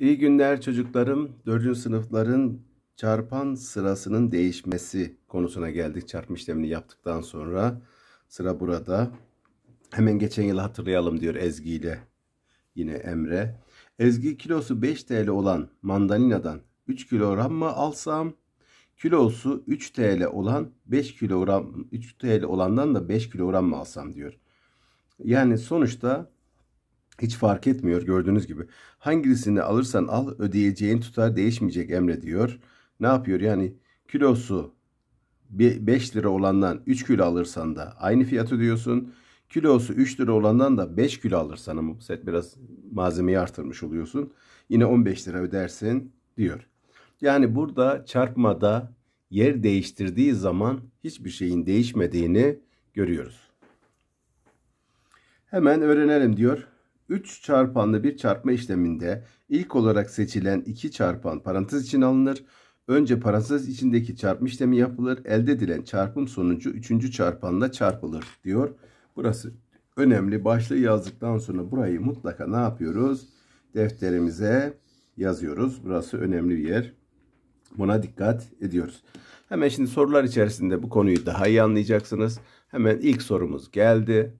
İyi günler çocuklarım. Dördüncü sınıfların çarpan sırasının değişmesi konusuna geldik. Çarpma işlemini yaptıktan sonra sıra burada. Hemen geçen yıl hatırlayalım diyor Ezgi ile yine Emre. Ezgi kilosu 5 TL olan mandalinadan 3 kilogram mı alsam? Kilosu 3 TL olan 5 kilogram 3 TL olandan da 5 kilogram mı alsam diyor. Yani sonuçta hiç fark etmiyor gördüğünüz gibi. Hangisini alırsan al ödeyeceğin tutar değişmeyecek Emre diyor. Ne yapıyor yani kilosu 5 lira olandan 3 kilo alırsan da aynı fiyat ödüyorsun Kilosu 3 lira olandan da 5 kilo alırsan ama bu set biraz malzemeyi artırmış oluyorsun. Yine 15 lira ödersin diyor. Yani burada çarpmada yer değiştirdiği zaman hiçbir şeyin değişmediğini görüyoruz. Hemen öğrenelim diyor. 3 çarpanlı bir çarpma işleminde ilk olarak seçilen 2 çarpan parantez için alınır. Önce parantez içindeki çarpma işlemi yapılır. Elde edilen çarpım sonucu 3. çarpanla çarpılır diyor. Burası önemli. Başlığı yazdıktan sonra burayı mutlaka ne yapıyoruz? Defterimize yazıyoruz. Burası önemli bir yer. Buna dikkat ediyoruz. Hemen şimdi sorular içerisinde bu konuyu daha iyi anlayacaksınız. Hemen ilk sorumuz geldi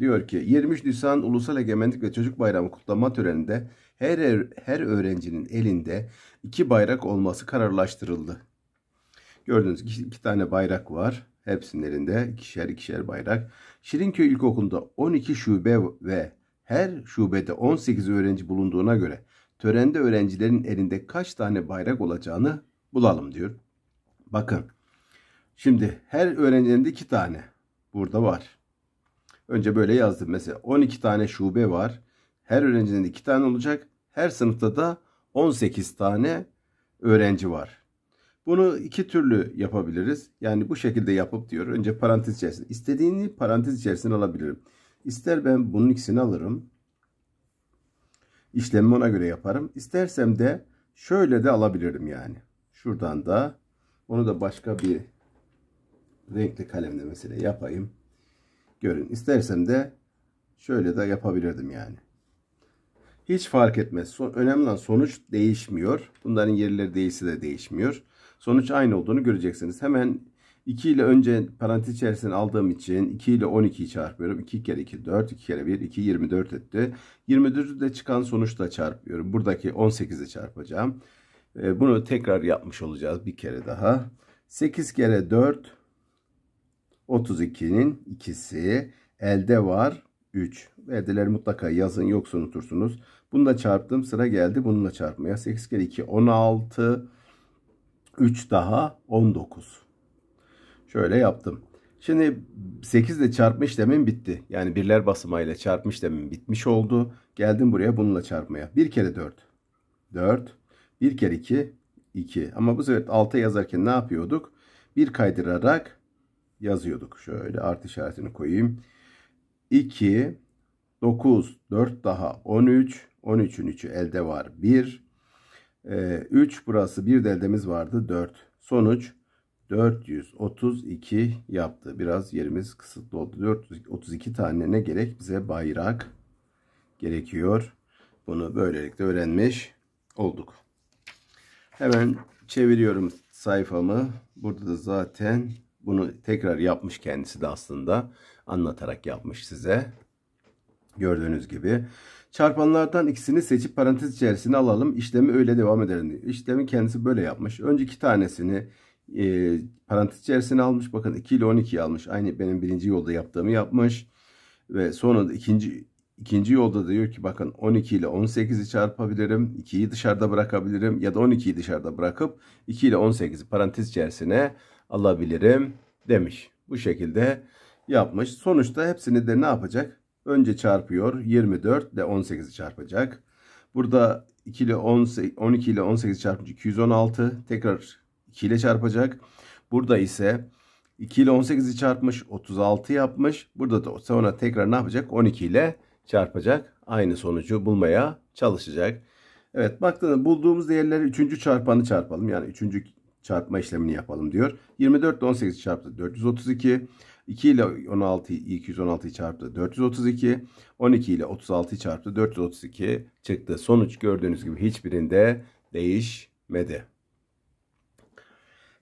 diyor ki 23 Nisan Ulusal Egemenlik ve Çocuk Bayramı kutlama töreninde her, her öğrencinin elinde iki bayrak olması kararlaştırıldı. Gördüğünüz gibi iki tane bayrak var. Hepsinin elinde ikişer ikişer bayrak. Şirinköy İlkokulu'nda 12 şube ve her şubede 18 öğrenci bulunduğuna göre törende öğrencilerin elinde kaç tane bayrak olacağını bulalım diyor. Bakın şimdi her öğrencinin de iki tane burada var. Önce böyle yazdım. Mesela 12 tane şube var. Her öğrencinin 2 tane olacak. Her sınıfta da 18 tane öğrenci var. Bunu iki türlü yapabiliriz. Yani bu şekilde yapıp diyor. Önce parantez içerisinde. İstediğini parantez içerisine alabilirim. İster ben bunun ikisini alırım. İşlemi ona göre yaparım. İstersem de şöyle de alabilirim yani. Şuradan da onu da başka bir renkli kalemle mesela yapayım görün. İstersem de şöyle de yapabilirdim yani. Hiç fark etmez. Son, önemli olan sonuç değişmiyor. Bunların yerleri değişse de değişmiyor. Sonuç aynı olduğunu göreceksiniz. Hemen 2 ile önce parantez içerisine aldığım için 2 ile 12'yi çarpıyorum. 2 kere 2 4, 2 kere 1, 2 24 etti. 24'ü de çıkan sonuçla çarpıyorum. Buradaki 18'e çarpacağım. Ee, bunu tekrar yapmış olacağız bir kere daha. 8 kere 4, 32'nin ikisi elde var 3. Verdeleri mutlaka yazın yoksa unutursunuz. Bununla çarptım sıra geldi bununla çarpmaya. 8 kere 2 16 3 daha 19. Şöyle yaptım. Şimdi 8 ile çarpma işlemim bitti. Yani birler basamayla çarpma işlemim bitmiş oldu. Geldim buraya bununla çarpmaya. 1 kere 4. 4. 1 kere 2. 2. Ama bu sefer 6 yazarken ne yapıyorduk? 1 kaydırarak yazıyorduk. Şöyle artı işaretini koyayım. 2, 9, 4 daha 13. 13'ün 3'ü elde var 1. 3 ee, burası bir deldemiz vardı 4. Sonuç 432 yaptı. Biraz yerimiz kısıtlı oldu. 432 tane ne gerek? Bize bayrak gerekiyor. Bunu böylelikle öğrenmiş olduk. Hemen çeviriyorum sayfamı. Burada da zaten bunu tekrar yapmış kendisi de aslında anlatarak yapmış size. Gördüğünüz gibi. Çarpanlardan ikisini seçip parantez içerisine alalım. İşlemi öyle devam edelim. İşlemi kendisi böyle yapmış. Önce iki tanesini e, parantez içerisine almış. Bakın 2 ile 12 almış. Aynı benim birinci yolda yaptığımı yapmış. Ve sonra ikinci, ikinci yolda diyor ki bakın 12 ile 18'i çarpabilirim. 2'yi dışarıda bırakabilirim. Ya da 12'yi dışarıda bırakıp 2 ile 18'i parantez içerisine alabilirim demiş. Bu şekilde yapmış. Sonuçta hepsini de ne yapacak? Önce çarpıyor. 24 ile 18'i çarpacak. Burada 2 ile 18, 12 ile 18 çarpınca 216. Tekrar 2 ile çarpacak. Burada ise 2 ile 18'i çarpmış 36 yapmış. Burada da sonra tekrar ne yapacak? 12 ile çarpacak. Aynı sonucu bulmaya çalışacak. Evet baktığında bulduğumuz değerleri 3. çarpanı çarpalım. Yani 3 çarpma işlemini yapalım diyor. 24 ile 18 çarptı 432. 2 ile 16, 216 çarptı 432. 12 ile 36 çarptı 432 çıktı. Sonuç gördüğünüz gibi hiçbirinde değişmedi.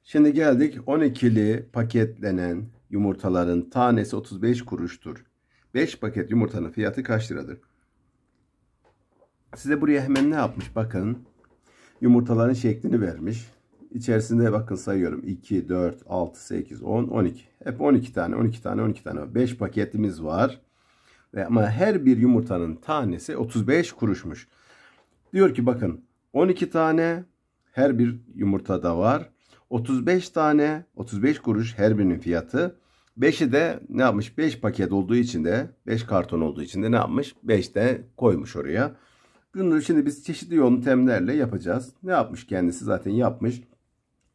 Şimdi geldik 12'li paketlenen yumurtaların tanesi 35 kuruştur. 5 paket yumurtanın fiyatı kaç liradır? Size buraya hemen ne yapmış? Bakın yumurtaların şeklini vermiş. İçerisinde bakın sayıyorum. 2, 4, 6, 8, 10, 12. Hep 12 tane, 12 tane, 12 tane. 5 paketimiz var. Ve ama her bir yumurtanın tanesi 35 kuruşmuş. Diyor ki bakın 12 tane her bir yumurtada var. 35 tane 35 kuruş her birinin fiyatı. 5'i de ne yapmış? 5 paket olduğu için de 5 karton olduğu için de ne yapmış? 5 de koymuş oraya. Bunu şimdi biz çeşitli yöntemlerle yapacağız. Ne yapmış kendisi zaten yapmış.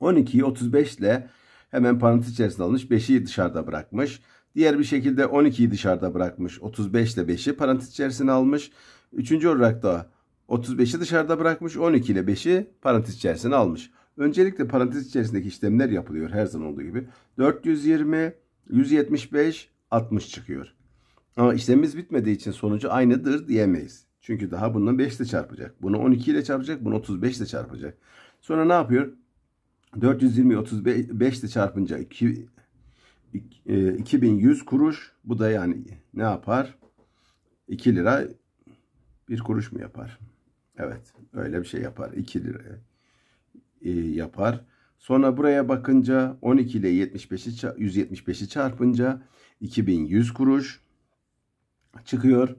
12'yi 35 ile hemen parantez içerisinde almış. 5'i dışarıda bırakmış. Diğer bir şekilde 12'yi dışarıda bırakmış. 35 ile 5'i parantez içerisine almış. Üçüncü olarak da 35'i dışarıda bırakmış. 12 ile 5'i parantez içerisine almış. Öncelikle parantez içerisindeki işlemler yapılıyor her zaman olduğu gibi. 420, 175, 60 çıkıyor. Ama işlemimiz bitmediği için sonucu aynıdır diyemeyiz. Çünkü daha bununla 5 ile çarpacak. Bunu 12 ile çarpacak, bunu 35 ile çarpacak. Sonra ne yapıyor? 420 35 ile çarpınca 2, 2100 e, kuruş. Bu da yani ne yapar? 2 lira 1 kuruş mu yapar? Evet öyle bir şey yapar. 2 lira e, yapar. Sonra buraya bakınca 12 ile 75'i 175'i çarpınca 2100 kuruş çıkıyor.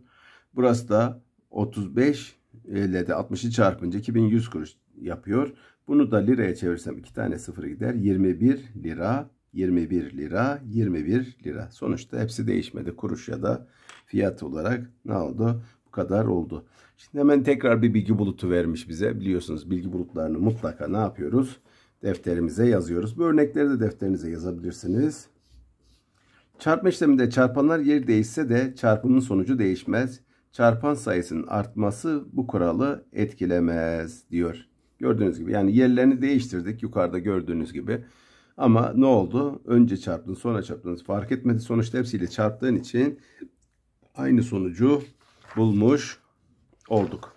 Burası da 35 e, ile de 60'ı çarpınca 2100 kuruş yapıyor. Bunu da liraya çevirsem 2 tane sıfır gider. 21 lira, 21 lira, 21 lira. Sonuçta hepsi değişmedi. Kuruş ya da fiyat olarak ne oldu? Bu kadar oldu. Şimdi hemen tekrar bir bilgi bulutu vermiş bize. Biliyorsunuz bilgi bulutlarını mutlaka ne yapıyoruz? Defterimize yazıyoruz. Bu örnekleri de defterinize yazabilirsiniz. Çarpma işleminde çarpanlar yer değişse de çarpımın sonucu değişmez. Çarpan sayısının artması bu kuralı etkilemez diyor. Gördüğünüz gibi yani yerlerini değiştirdik yukarıda gördüğünüz gibi. Ama ne oldu? Önce çarptın sonra çarptınız. fark etmedi. Sonuçta hepsiyle çarptığın için aynı sonucu bulmuş olduk.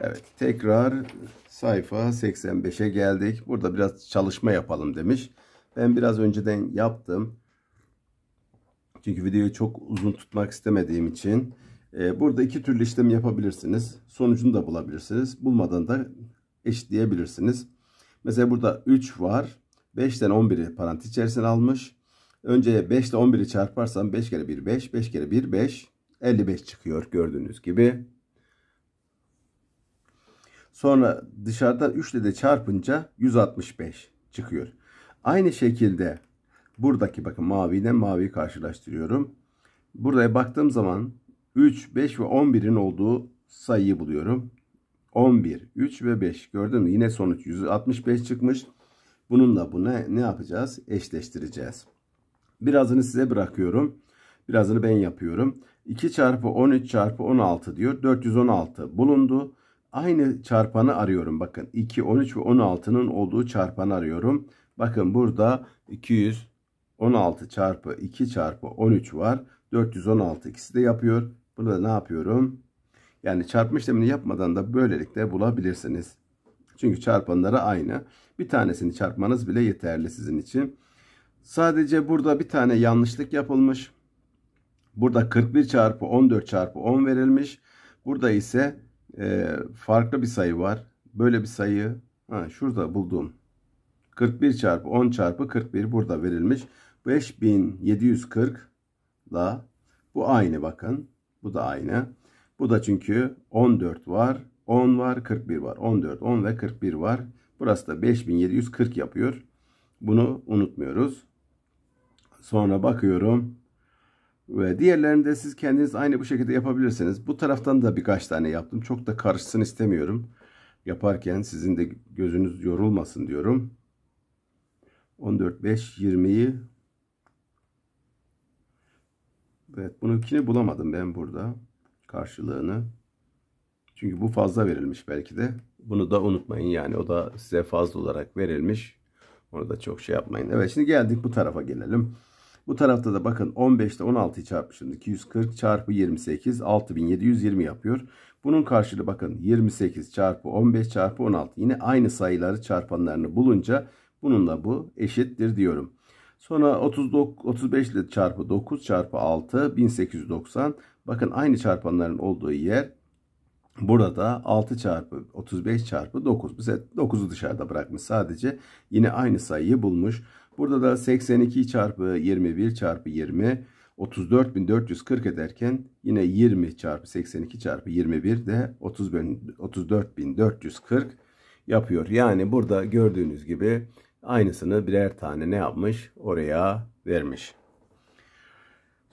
Evet tekrar sayfa 85'e geldik. Burada biraz çalışma yapalım demiş. Ben biraz önceden yaptım. Çünkü videoyu çok uzun tutmak istemediğim için ee, burada iki türlü işlem yapabilirsiniz. Sonucunu da bulabilirsiniz. Bulmadan da eşitleyebilirsiniz. Mesela burada 3 var. 5'ten 11'i parantez içerisine almış. Önce 5 ile 11'i çarparsam 5 kere 1 5, 5 kere 1 5, 55 çıkıyor gördüğünüz gibi. Sonra dışarıda 3 ile de çarpınca 165 çıkıyor. Aynı şekilde buradaki bakın maviyle maviyi karşılaştırıyorum. Buraya baktığım zaman 3, 5 ve 11'in olduğu sayıyı buluyorum. 11, 3 ve 5. Gördün mü? Yine sonuç 165 çıkmış. Bununla bu ne, ne yapacağız? Eşleştireceğiz. Birazını size bırakıyorum. Birazını ben yapıyorum. 2 çarpı 13 çarpı 16 diyor. 416 bulundu. Aynı çarpanı arıyorum. Bakın 2, 13 ve 16'nın olduğu çarpanı arıyorum. Bakın burada 216 çarpı 2 çarpı 13 var. 416 ikisi de yapıyor. Bunu da ne yapıyorum? Yani çarpma işlemini yapmadan da böylelikle bulabilirsiniz. Çünkü çarpanları aynı. Bir tanesini çarpmanız bile yeterli sizin için. Sadece burada bir tane yanlışlık yapılmış. Burada 41 çarpı 14 çarpı 10 verilmiş. Burada ise e, farklı bir sayı var. Böyle bir sayı ha, şurada buldum. 41 çarpı 10 çarpı 41 burada verilmiş. 5740 da. bu aynı bakın. Bu da aynı. Bu da çünkü 14 var, 10 var, 41 var. 14, 10 ve 41 var. Burası da 5740 yapıyor. Bunu unutmuyoruz. Sonra bakıyorum. Ve diğerlerinde siz kendiniz aynı bu şekilde yapabilirsiniz. Bu taraftan da birkaç tane yaptım. Çok da karışsın istemiyorum. Yaparken sizin de gözünüz yorulmasın diyorum. 14, 5, 20'yi Evet bununkini bulamadım ben burada karşılığını. Çünkü bu fazla verilmiş belki de. Bunu da unutmayın yani o da size fazla olarak verilmiş. Onu da çok şey yapmayın. Evet şimdi geldik bu tarafa gelelim. Bu tarafta da bakın 15 ile 16'yı çarpmışım. 240 çarpı 28 6720 yapıyor. Bunun karşılığı bakın 28 çarpı 15 çarpı 16. Yine aynı sayıları çarpanlarını bulunca bununla bu eşittir diyorum. Sonra 39, 35 ile çarpı 9 çarpı 6 1890. Bakın aynı çarpanların olduğu yer burada 6 çarpı 35 çarpı 9. Bize 9'u dışarıda bırakmış sadece. Yine aynı sayıyı bulmuş. Burada da 82 çarpı 21 çarpı 20 34.440 ederken yine 20 çarpı 82 çarpı 21 de 34.440 yapıyor. Yani burada gördüğünüz gibi Aynısını birer tane ne yapmış? Oraya vermiş.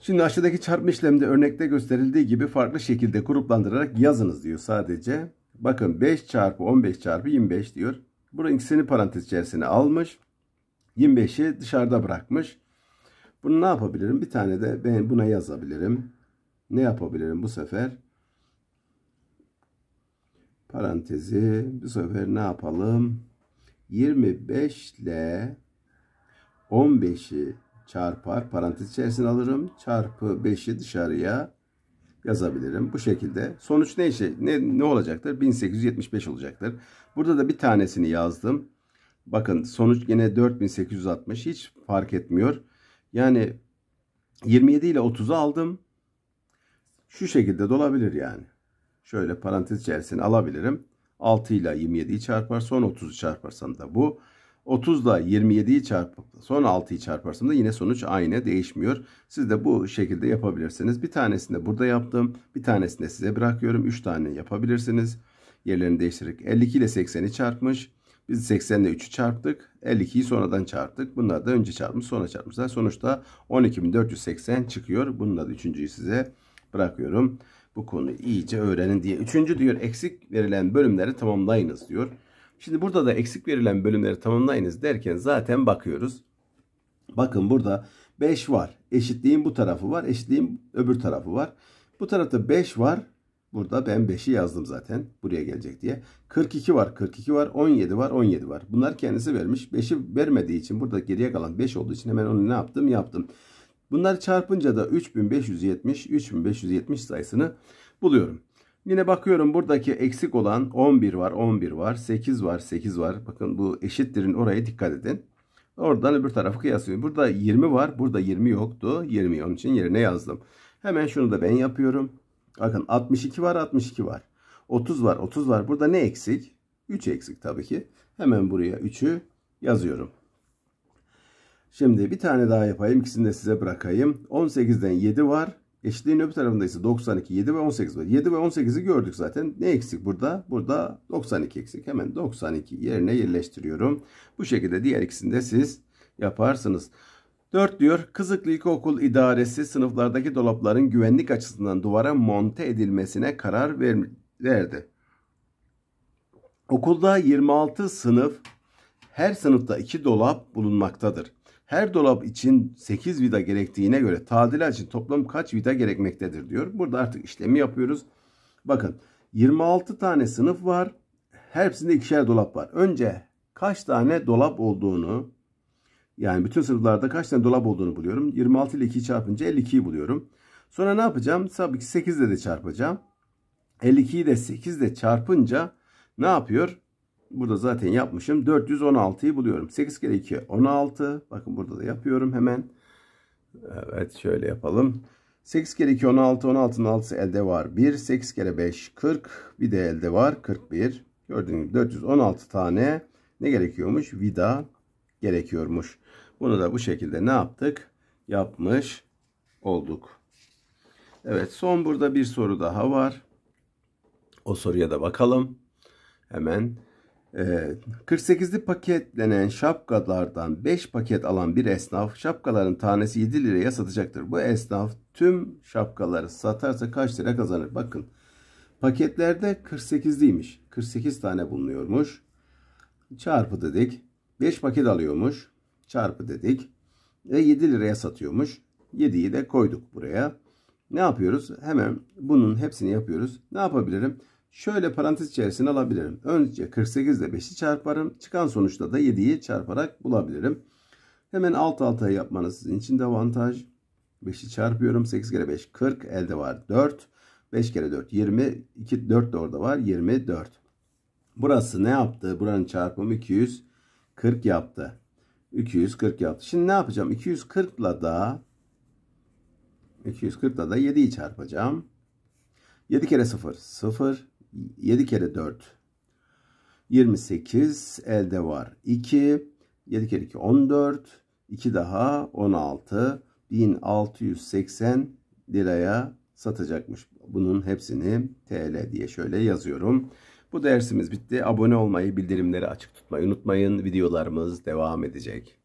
Şimdi aşağıdaki çarpma işlemde örnekte gösterildiği gibi farklı şekilde gruplandırarak yazınız diyor sadece. Bakın 5 çarpı 15 çarpı 25 diyor. Buranın ikisini parantez içerisine almış. 25'i dışarıda bırakmış. Bunu ne yapabilirim? Bir tane de ben buna yazabilirim. Ne yapabilirim bu sefer? Parantezi bu sefer ne yapalım? 25 ile 15'i çarpar parantez içerisine alırım. Çarpı 5'i dışarıya yazabilirim. Bu şekilde sonuç ne, şey, ne, ne olacaktır? 1875 olacaktır. Burada da bir tanesini yazdım. Bakın sonuç yine 4860 hiç fark etmiyor. Yani 27 ile 30'u aldım. Şu şekilde dolabilir yani. Şöyle parantez içerisine alabilirim. 6 ile 27'yi çarpar son 30'u çarparsam da bu. 30 ile 27'yi çarpıp son 6'yı çarparsam da yine sonuç aynı değişmiyor. Siz de bu şekilde yapabilirsiniz. Bir tanesini de burada yaptım. Bir tanesini de size bırakıyorum. 3 tane yapabilirsiniz. Yerlerini değiştirerek 52 ile 80'i çarpmış. Biz 80 ile 3'ü çarptık. 52'yi sonradan çarptık. Bunlar da önce çarpmış sonra çarpmışlar. Sonuçta 12.480 çıkıyor. Bununla da üçüncüyü size bırakıyorum. Bu konuyu iyice öğrenin diye. Üçüncü diyor eksik verilen bölümleri tamamlayınız diyor. Şimdi burada da eksik verilen bölümleri tamamlayınız derken zaten bakıyoruz. Bakın burada 5 var. Eşitliğin bu tarafı var. Eşitliğin öbür tarafı var. Bu tarafta 5 var. Burada ben 5'i yazdım zaten. Buraya gelecek diye. 42 var. 42 var. 17 var. 17 var. Bunlar kendisi vermiş. 5'i vermediği için burada geriye kalan 5 olduğu için hemen onu ne yaptım? Yaptım. Bunları çarpınca da 3570, 3570 sayısını buluyorum. Yine bakıyorum buradaki eksik olan 11 var, 11 var, 8 var, 8 var. Bakın bu eşittirin oraya dikkat edin. Oradan öbür tarafı kıyaslıyorum. Burada 20 var, burada 20 yoktu. 20 onun için yerine yazdım. Hemen şunu da ben yapıyorum. Bakın 62 var, 62 var. 30 var, 30 var. Burada ne eksik? 3 eksik tabii ki. Hemen buraya 3'ü yazıyorum. Şimdi bir tane daha yapayım. İkisini de size bırakayım. 18'den 7 var. Eşitliğin öbür tarafında ise 92, 7 ve 18 var. 7 ve 18'i gördük zaten. Ne eksik burada? Burada 92 eksik. Hemen 92 yerine yerleştiriyorum. Bu şekilde diğer ikisini de siz yaparsınız. 4 diyor Kızıklı İlkokul İdaresi sınıflardaki dolapların güvenlik açısından duvara monte edilmesine karar verdi. Okulda 26 sınıf her sınıfta 2 dolap bulunmaktadır. Her dolap için 8 vida gerektiğine göre tadilat için toplam kaç vida gerekmektedir diyor. Burada artık işlemi yapıyoruz. Bakın 26 tane sınıf var. Hepsinde ikişer dolap var. Önce kaç tane dolap olduğunu yani bütün sınıflarda kaç tane dolap olduğunu buluyorum. 26 ile 2 çarpınca 52'yi buluyorum. Sonra ne yapacağım? Tabii ki 8 ile de çarpacağım. 52'yi de 8 ile çarpınca ne yapıyor? Burada zaten yapmışım. 416'yı buluyorum. 8 kere 2 16. Bakın burada da yapıyorum hemen. Evet şöyle yapalım. 8 kere 2 16. 16'nın 6'sı elde var. 1. 8 kere 5 40. Bir de elde var 41. Gördüğünüz gibi 416 tane ne gerekiyormuş? Vida gerekiyormuş. Bunu da bu şekilde ne yaptık? Yapmış olduk. Evet son burada bir soru daha var. O soruya da bakalım. Hemen 48'li ee, paket denen şapkalardan 5 paket alan bir esnaf şapkaların tanesi 7 liraya satacaktır. Bu esnaf tüm şapkaları satarsa kaç lira kazanır? Bakın paketlerde 48'liymiş. 48 tane bulunuyormuş. Çarpı dedik. 5 paket alıyormuş. Çarpı dedik. Ve 7 liraya satıyormuş. 7'yi de koyduk buraya. Ne yapıyoruz? Hemen bunun hepsini yapıyoruz. Ne yapabilirim? Şöyle parantez içerisine alabilirim. Önce 48 ile 5'i çarparım. Çıkan sonuçta da 7'yi çarparak bulabilirim. Hemen alt alta yapmanız sizin için de avantaj. 5'i çarpıyorum. 8 kere 5 40. Elde var 4. 5 kere 4 20. 2, 4 de orada var. 24. Burası ne yaptı? Buranın çarpımı 240 yaptı. 240 yaptı. Şimdi ne yapacağım? 240 ile da 240 ile da 7'yi çarpacağım. 7 kere 0 0. 7 kere 4 28 elde var 2 7 kere 2 14 2 daha 16 1680 liraya satacakmış. Bunun hepsini TL diye şöyle yazıyorum. Bu dersimiz bitti. Abone olmayı, bildirimleri açık tutmayı unutmayın. Videolarımız devam edecek.